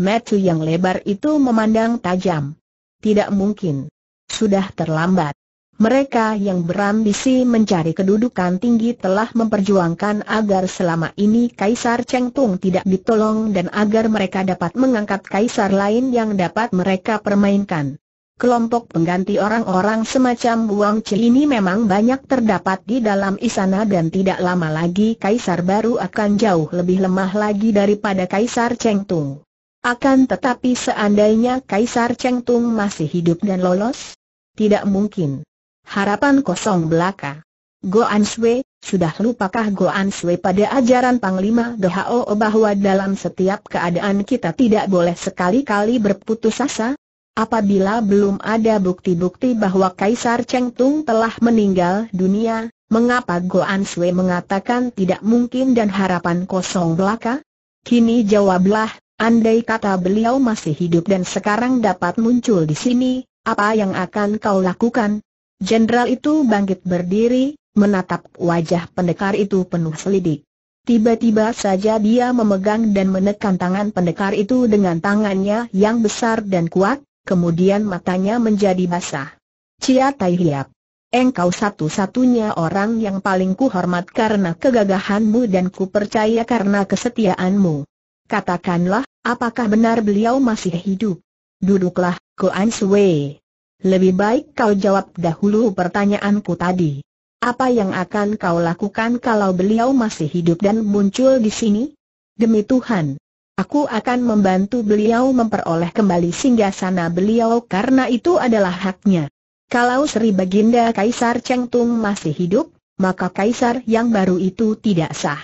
Metu yang lebar itu memandang tajam. Tidak mungkin. Sudah terlambat. Mereka yang berambisi mencari kedudukan tinggi telah memperjuangkan agar selama ini Kaisar Cheng Tung tidak ditolong dan agar mereka dapat mengangkat kaisar lain yang dapat mereka permainkan. Kelompok pengganti orang-orang semacam Wang Chi ini memang banyak terdapat di dalam istana dan tidak lama lagi kaisar baru akan jauh lebih lemah lagi daripada kaisar Cheng Tung. Akan tetapi seandainya kaisar Cheng Tung masih hidup dan lolos, tidak mungkin Harapan kosong belaka. Goan Sui, sudah lupakah Goan Sui pada ajaran Panglima Dehao bahwa dalam setiap keadaan kita tidak boleh sekali-kali berputus asa? Apabila belum ada bukti-bukti bahwa Kaisar Cheng Tung telah meninggal dunia, mengapa Goan Sui mengatakan tidak mungkin dan harapan kosong belaka? Kini jawablah, andai kata beliau masih hidup dan sekarang dapat muncul di sini, apa yang akan kau lakukan? Jenderal itu bangkit berdiri, menatap wajah pendekar itu penuh selidik. Tiba-tiba saja dia memegang dan menekan tangan pendekar itu dengan tangannya yang besar dan kuat, kemudian matanya menjadi basah. Cia Tai Hiap. Engkau satu-satunya orang yang paling kuhormat karena kegagahanmu dan kupercaya karena kesetiaanmu. Katakanlah, apakah benar beliau masih hidup? Duduklah, Kuan Sui. Lebih baik kau jawab dahulu pertanyaanku tadi. Apa yang akan kau lakukan kalau beliau masih hidup dan muncul di sini? Demi Tuhan, aku akan membantu beliau memperoleh kembali singgasana beliau karena itu adalah haknya. Kalau Sri Baginda Kaisar Cheng Tung masih hidup, maka kaisar yang baru itu tidak sah.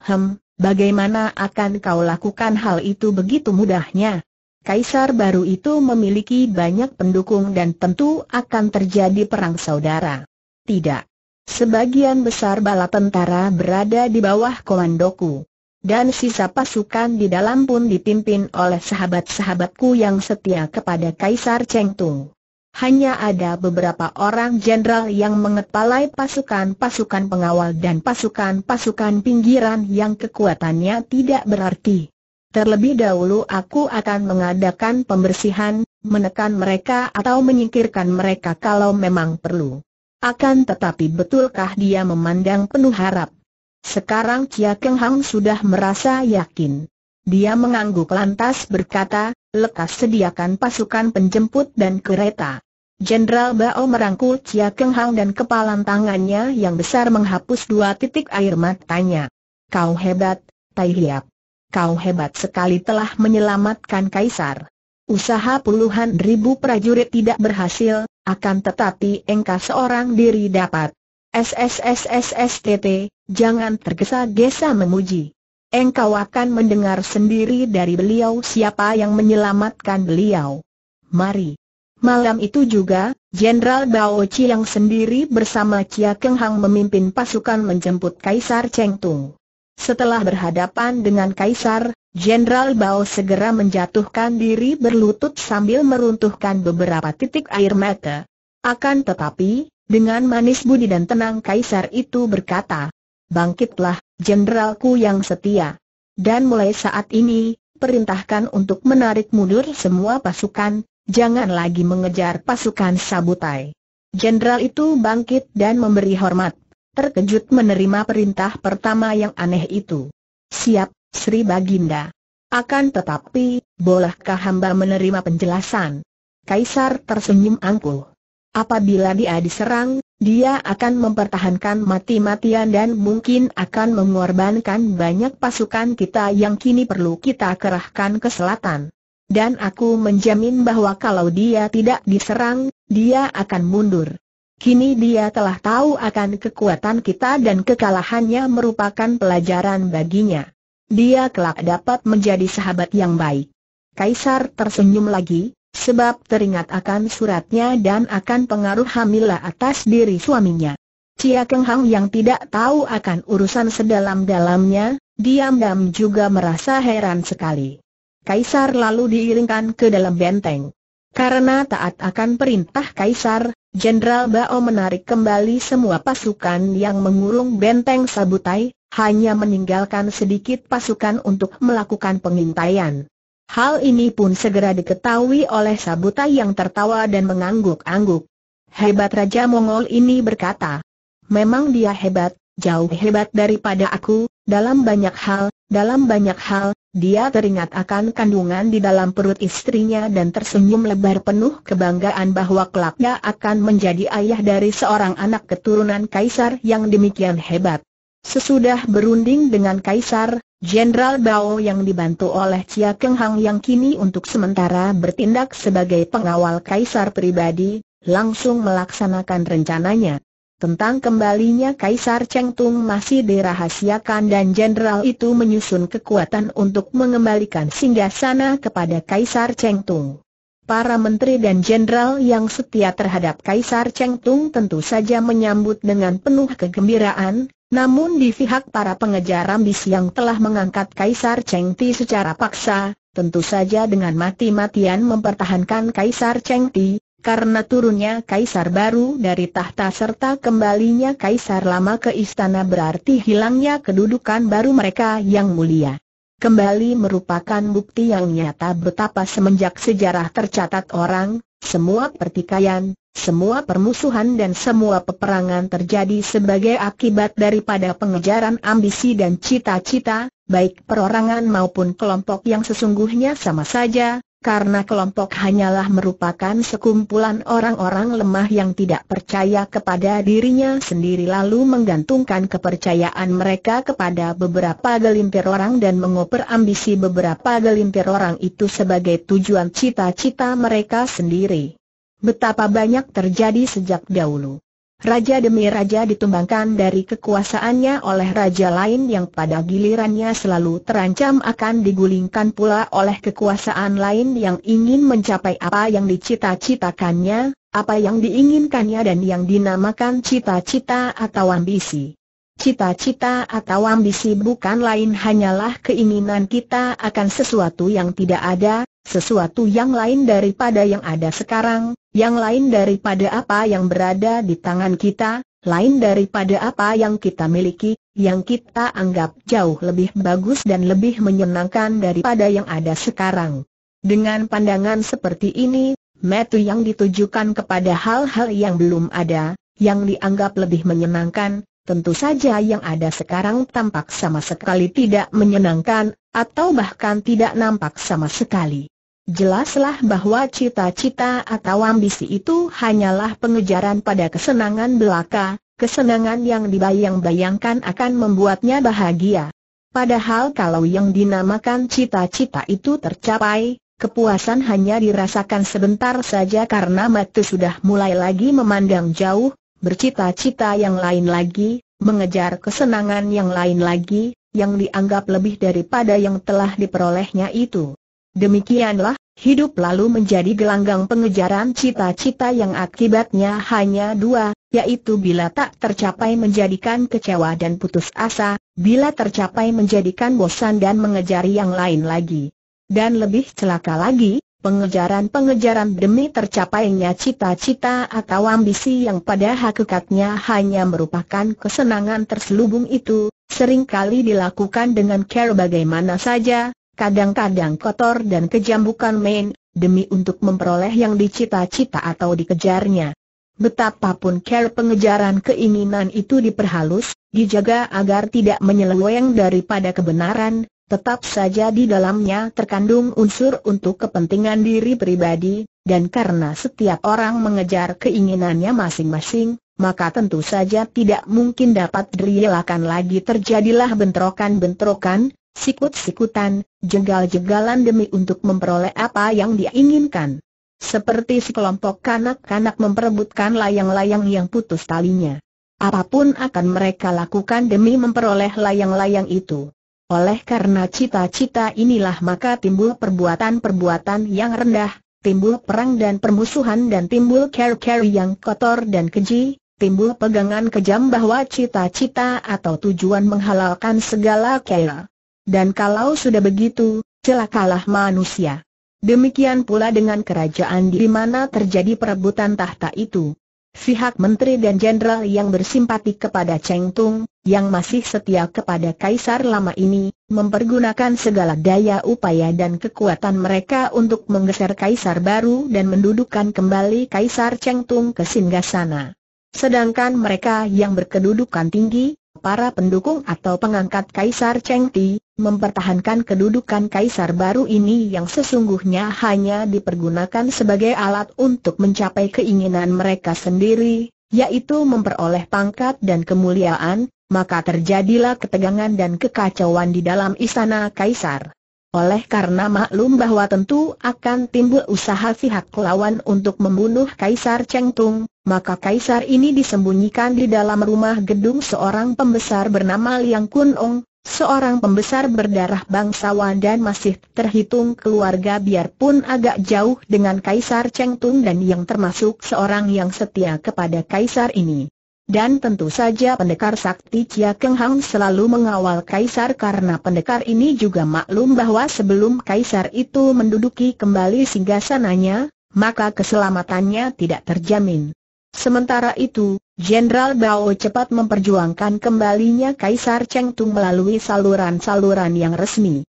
Hem, bagaimana akan kau lakukan hal itu begitu mudahnya? Kaisar baru itu memiliki banyak pendukung dan tentu akan terjadi perang saudara. Tidak. Sebagian besar bala tentara berada di bawah komandoku. Dan sisa pasukan di dalam pun dipimpin oleh sahabat-sahabatku yang setia kepada Kaisar Chengtung. Hanya ada beberapa orang jenderal yang mengepalai pasukan-pasukan pengawal dan pasukan-pasukan pinggiran yang kekuatannya tidak berarti. Terlebih dahulu aku akan mengadakan pembersihan, menekan mereka atau menyingkirkan mereka kalau memang perlu. Akan tetapi betulkah dia memandang penuh harap? Sekarang Chia Keng Hang sudah merasa yakin. Dia mengangguk lantas berkata, lekas sediakan pasukan penjemput dan kereta. Jenderal Bao merangkul Chia Keng Hang dan kepalan tangannya yang besar menghapus dua titik air matanya. Kau hebat, Tai Hiap kau hebat sekali telah menyelamatkan Kaisar. Usaha puluhan ribu prajurit tidak berhasil, akan tetapi engkau seorang diri dapat. SSSSSTT, jangan tergesa-gesa memuji. Engkau akan mendengar sendiri dari beliau siapa yang menyelamatkan beliau. Mari. Malam itu juga, Jenderal Bao Chi yang sendiri bersama Chia Keng Hang memimpin pasukan menjemput Kaisar Cheng Tung. Setelah berhadapan dengan Kaisar, Jenderal Bao segera menjatuhkan diri berlutut sambil meruntuhkan beberapa titik air mata. Akan tetapi, dengan manis budi dan tenang Kaisar itu berkata, Bangkitlah, Jenderalku yang setia. Dan mulai saat ini, perintahkan untuk menarik mundur semua pasukan, jangan lagi mengejar pasukan Sabutai. Jenderal itu bangkit dan memberi hormat terkejut menerima perintah pertama yang aneh itu. Siap, Sri Baginda. Akan tetapi, bolehkah hamba menerima penjelasan? Kaisar tersenyum angkuh. Apabila dia diserang, dia akan mempertahankan mati-matian dan mungkin akan mengorbankan banyak pasukan kita yang kini perlu kita kerahkan ke selatan. Dan aku menjamin bahwa kalau dia tidak diserang, dia akan mundur. Kini dia telah tahu akan kekuatan kita dan kekalahannya merupakan pelajaran baginya. Dia kelak dapat menjadi sahabat yang baik. Kaisar tersenyum lagi, sebab teringat akan suratnya dan akan pengaruh Hamila atas diri suaminya. Cia Keng Hang yang tidak tahu akan urusan sedalam-dalamnya, diam-diam juga merasa heran sekali. Kaisar lalu diiringkan ke dalam benteng. Karena taat akan perintah Kaisar, Jenderal Bao menarik kembali semua pasukan yang mengurung benteng Sabutai, hanya meninggalkan sedikit pasukan untuk melakukan pengintaian. Hal ini pun segera diketahui oleh Sabutai yang tertawa dan mengangguk-angguk. Hebat Raja Mongol ini berkata, Memang dia hebat, jauh hebat daripada aku, dalam banyak hal, dalam banyak hal, dia teringat akan kandungan di dalam perut istrinya dan tersenyum lebar penuh kebanggaan bahwa kelaknya akan menjadi ayah dari seorang anak keturunan kaisar yang demikian hebat. Sesudah berunding dengan kaisar, Jenderal Bao yang dibantu oleh Chia Keng Hang yang kini untuk sementara bertindak sebagai pengawal kaisar pribadi, langsung melaksanakan rencananya. Tentang kembalinya Kaisar Chengtung masih dirahasiakan dan jenderal itu menyusun kekuatan untuk mengembalikan singgasana kepada Kaisar Chengtung. Para menteri dan jenderal yang setia terhadap Kaisar Chengtung tentu saja menyambut dengan penuh kegembiraan, namun di pihak para pengejar ambis yang telah mengangkat Kaisar Chengti secara paksa, tentu saja dengan mati-matian mempertahankan Kaisar Chengti, karena turunnya kaisar baru dari tahta serta kembalinya kaisar lama ke istana berarti hilangnya kedudukan baru mereka yang mulia. Kembali merupakan bukti yang nyata betapa semenjak sejarah tercatat orang, semua pertikaian, semua permusuhan dan semua peperangan terjadi sebagai akibat daripada pengejaran ambisi dan cita-cita, baik perorangan maupun kelompok yang sesungguhnya sama saja, karena kelompok hanyalah merupakan sekumpulan orang-orang lemah yang tidak percaya kepada dirinya sendiri lalu menggantungkan kepercayaan mereka kepada beberapa gelintir orang dan mengoper ambisi beberapa gelintir orang itu sebagai tujuan cita-cita mereka sendiri. Betapa banyak terjadi sejak dahulu raja demi raja ditumbangkan dari kekuasaannya oleh raja lain yang pada gilirannya selalu terancam akan digulingkan pula oleh kekuasaan lain yang ingin mencapai apa yang dicita-citakannya, apa yang diinginkannya dan yang dinamakan cita-cita atau ambisi. Cita-cita atau ambisi bukan lain hanyalah keinginan kita akan sesuatu yang tidak ada, sesuatu yang lain daripada yang ada sekarang, yang lain daripada apa yang berada di tangan kita, lain daripada apa yang kita miliki, yang kita anggap jauh lebih bagus dan lebih menyenangkan daripada yang ada sekarang. Dengan pandangan seperti ini, metu yang ditujukan kepada hal-hal yang belum ada, yang dianggap lebih menyenangkan, tentu saja yang ada sekarang tampak sama sekali tidak menyenangkan, atau bahkan tidak nampak sama sekali. Jelaslah bahwa cita-cita atau ambisi itu hanyalah pengejaran pada kesenangan belaka, kesenangan yang dibayang-bayangkan akan membuatnya bahagia. Padahal kalau yang dinamakan cita-cita itu tercapai, kepuasan hanya dirasakan sebentar saja karena mata sudah mulai lagi memandang jauh, bercita-cita yang lain lagi, mengejar kesenangan yang lain lagi, yang dianggap lebih daripada yang telah diperolehnya itu. Demikianlah, hidup lalu menjadi gelanggang pengejaran cita-cita yang akibatnya hanya dua, yaitu bila tak tercapai menjadikan kecewa dan putus asa, bila tercapai menjadikan bosan dan mengejar yang lain lagi. Dan lebih celaka lagi, pengejaran-pengejaran demi tercapainya cita-cita atau ambisi yang pada hakikatnya hanya merupakan kesenangan terselubung itu, seringkali dilakukan dengan care bagaimana saja, kadang-kadang kotor dan kejam bukan main, demi untuk memperoleh yang dicita-cita atau dikejarnya. Betapapun care pengejaran keinginan itu diperhalus, dijaga agar tidak menyeleweng daripada kebenaran, tetap saja di dalamnya terkandung unsur untuk kepentingan diri pribadi, dan karena setiap orang mengejar keinginannya masing-masing, maka tentu saja tidak mungkin dapat direlakan lagi terjadilah bentrokan-bentrokan, sikut-sikutan, jegal-jegalan demi untuk memperoleh apa yang diinginkan. Seperti sekelompok kanak-kanak memperebutkan layang-layang yang putus talinya. Apapun akan mereka lakukan demi memperoleh layang-layang itu. Oleh karena cita-cita inilah maka timbul perbuatan-perbuatan yang rendah, timbul perang dan permusuhan dan timbul care-care yang kotor dan keji, timbul pegangan kejam bahwa cita-cita atau tujuan menghalalkan segala care. Dan kalau sudah begitu, celakalah manusia. Demikian pula dengan kerajaan di mana terjadi perebutan tahta itu. Pihak menteri dan jenderal yang bersimpati kepada Cheng Tung, yang masih setia kepada kaisar lama ini, mempergunakan segala daya upaya dan kekuatan mereka untuk menggeser kaisar baru dan mendudukkan kembali kaisar Cheng Tung ke singgasana. Sedangkan mereka yang berkedudukan tinggi, para pendukung atau pengangkat Kaisar Cheng Ti, mempertahankan kedudukan Kaisar baru ini yang sesungguhnya hanya dipergunakan sebagai alat untuk mencapai keinginan mereka sendiri, yaitu memperoleh pangkat dan kemuliaan, maka terjadilah ketegangan dan kekacauan di dalam istana Kaisar. Oleh karena maklum bahwa tentu akan timbul usaha pihak lawan untuk membunuh Kaisar Chengtung, maka Kaisar ini disembunyikan di dalam rumah gedung seorang pembesar bernama Liang Kun seorang pembesar berdarah bangsawan dan masih terhitung keluarga biarpun agak jauh dengan Kaisar Chengtung dan yang termasuk seorang yang setia kepada Kaisar ini. Dan tentu saja pendekar sakti Chia Keng Hang selalu mengawal kaisar karena pendekar ini juga maklum bahwa sebelum kaisar itu menduduki kembali singgasananya, maka keselamatannya tidak terjamin. Sementara itu, Jenderal Bao cepat memperjuangkan kembalinya Kaisar Cheng Tung melalui saluran-saluran yang resmi.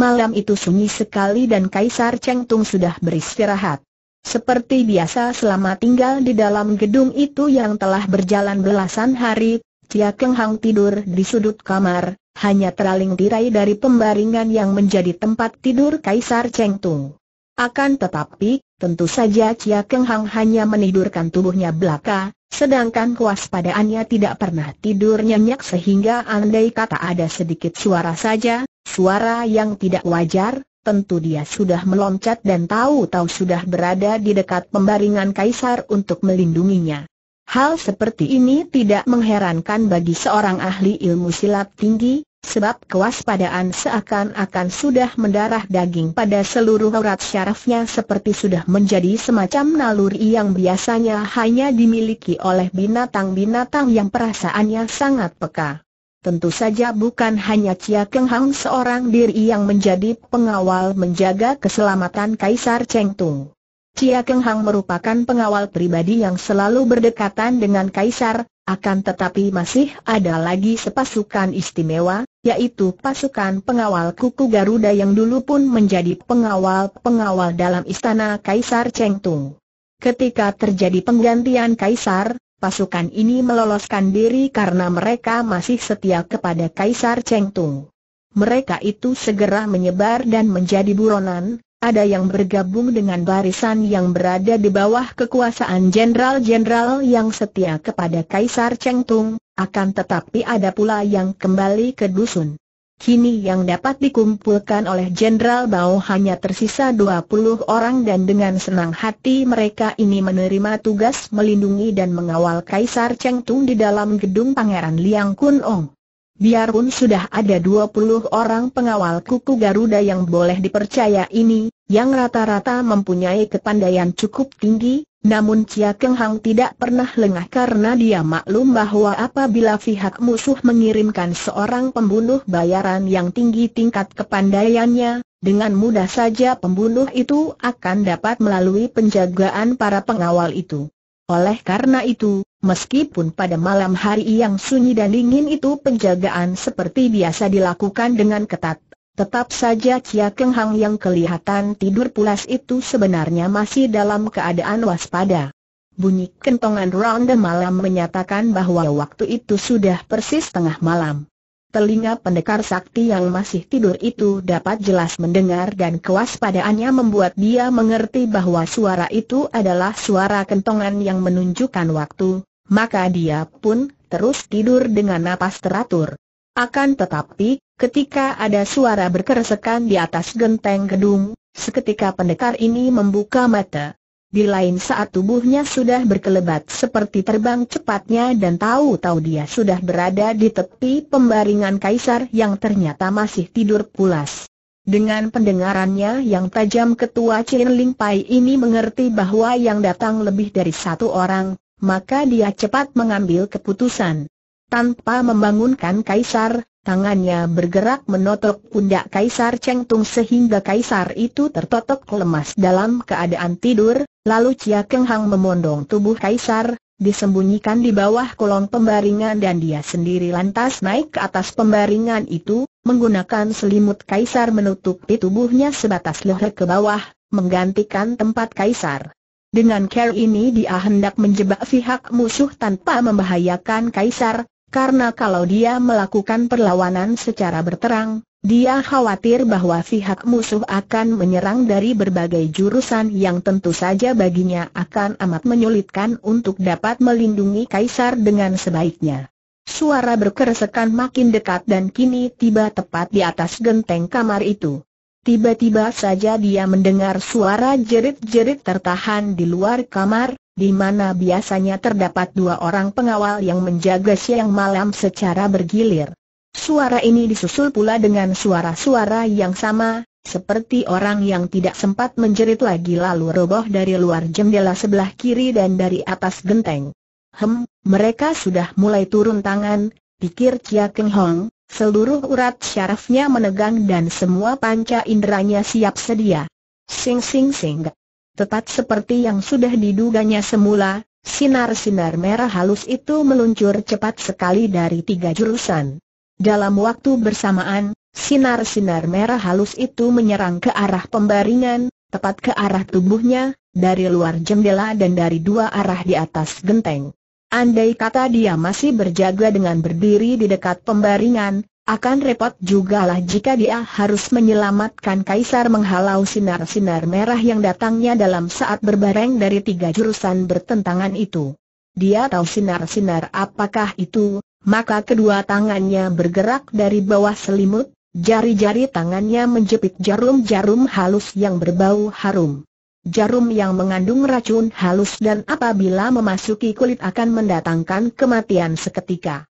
Malam itu sunyi sekali dan Kaisar Cheng Tung sudah beristirahat. Seperti biasa selama tinggal di dalam gedung itu yang telah berjalan belasan hari, Tia Keng Hang tidur di sudut kamar, hanya teraling tirai dari pembaringan yang menjadi tempat tidur Kaisar Cheng Tung. Akan tetapi, tentu saja Cia Keng Hang hanya menidurkan tubuhnya belaka, sedangkan kewaspadaannya tidak pernah tidur nyenyak sehingga andai kata ada sedikit suara saja, suara yang tidak wajar, tentu dia sudah meloncat dan tahu-tahu sudah berada di dekat pembaringan kaisar untuk melindunginya. Hal seperti ini tidak mengherankan bagi seorang ahli ilmu silat tinggi, sebab kewaspadaan seakan-akan sudah mendarah daging pada seluruh urat syarafnya seperti sudah menjadi semacam naluri yang biasanya hanya dimiliki oleh binatang-binatang yang perasaannya sangat peka. Tentu saja bukan hanya Chia Keng Hang seorang diri yang menjadi pengawal menjaga keselamatan Kaisar Cheng Tung. Chia Keng Hang merupakan pengawal pribadi yang selalu berdekatan dengan Kaisar, akan tetapi masih ada lagi sepasukan istimewa, yaitu pasukan pengawal kuku Garuda yang dulu pun menjadi pengawal-pengawal dalam istana Kaisar Cheng Tung. Ketika terjadi penggantian Kaisar, pasukan ini meloloskan diri karena mereka masih setia kepada Kaisar Chengtung. Mereka itu segera menyebar dan menjadi buronan, ada yang bergabung dengan barisan yang berada di bawah kekuasaan jenderal-jenderal yang setia kepada Kaisar Chengtung, akan tetapi ada pula yang kembali ke dusun. Kini yang dapat dikumpulkan oleh Jenderal Bao hanya tersisa 20 orang dan dengan senang hati mereka ini menerima tugas melindungi dan mengawal Kaisar Cheng Tung di dalam gedung Pangeran Liang Kun Ong. Biarpun sudah ada 20 orang pengawal kuku Garuda yang boleh dipercaya ini, yang rata-rata mempunyai kepandaian cukup tinggi, namun Chia Keng Hang tidak pernah lengah karena dia maklum bahwa apabila pihak musuh mengirimkan seorang pembunuh bayaran yang tinggi tingkat kepandaiannya, dengan mudah saja pembunuh itu akan dapat melalui penjagaan para pengawal itu. Oleh karena itu, meskipun pada malam hari yang sunyi dan dingin itu penjagaan seperti biasa dilakukan dengan ketat, Tetap saja Chia Keng Hang yang kelihatan tidur pulas itu sebenarnya masih dalam keadaan waspada. Bunyi kentongan ronde malam menyatakan bahwa waktu itu sudah persis tengah malam. Telinga pendekar sakti yang masih tidur itu dapat jelas mendengar dan kewaspadaannya membuat dia mengerti bahwa suara itu adalah suara kentongan yang menunjukkan waktu, maka dia pun terus tidur dengan napas teratur. Akan tetapi, ketika ada suara berkeresekan di atas genteng gedung, seketika pendekar ini membuka mata. Di lain saat tubuhnya sudah berkelebat seperti terbang cepatnya dan tahu-tahu dia sudah berada di tepi pembaringan kaisar yang ternyata masih tidur pulas. Dengan pendengarannya yang tajam ketua Chin Ling Pai ini mengerti bahwa yang datang lebih dari satu orang, maka dia cepat mengambil keputusan. Tanpa membangunkan kaisar, tangannya bergerak menotok pundak kaisar Chengtung sehingga kaisar itu tertotok lemas dalam keadaan tidur, lalu Chia Keng Hang memondong tubuh kaisar, disembunyikan di bawah kolong pembaringan dan dia sendiri lantas naik ke atas pembaringan itu, menggunakan selimut kaisar menutupi tubuhnya sebatas leher ke bawah, menggantikan tempat kaisar. Dengan cara ini dia hendak menjebak pihak musuh tanpa membahayakan kaisar, karena kalau dia melakukan perlawanan secara berterang, dia khawatir bahwa pihak musuh akan menyerang dari berbagai jurusan yang tentu saja baginya akan amat menyulitkan untuk dapat melindungi kaisar dengan sebaiknya. Suara berkeresekan makin dekat dan kini tiba tepat di atas genteng kamar itu. Tiba-tiba saja dia mendengar suara jerit-jerit tertahan di luar kamar, di mana biasanya terdapat dua orang pengawal yang menjaga siang malam secara bergilir. Suara ini disusul pula dengan suara-suara yang sama, seperti orang yang tidak sempat menjerit lagi lalu roboh dari luar jendela sebelah kiri dan dari atas genteng. Hem, mereka sudah mulai turun tangan, pikir Chia Keng Hong, seluruh urat syarafnya menegang dan semua panca inderanya siap sedia. Sing sing sing. Tepat seperti yang sudah diduganya semula, sinar-sinar merah halus itu meluncur cepat sekali dari tiga jurusan. Dalam waktu bersamaan, sinar-sinar merah halus itu menyerang ke arah pembaringan, tepat ke arah tubuhnya, dari luar jendela dan dari dua arah di atas genteng. Andai kata dia masih berjaga dengan berdiri di dekat pembaringan, akan repot juga lah jika dia harus menyelamatkan Kaisar menghalau sinar-sinar merah yang datangnya dalam saat berbareng dari tiga jurusan bertentangan itu. Dia tahu sinar-sinar apakah itu, maka kedua tangannya bergerak dari bawah selimut, jari-jari tangannya menjepit jarum-jarum halus yang berbau harum. Jarum yang mengandung racun halus dan apabila memasuki kulit akan mendatangkan kematian seketika.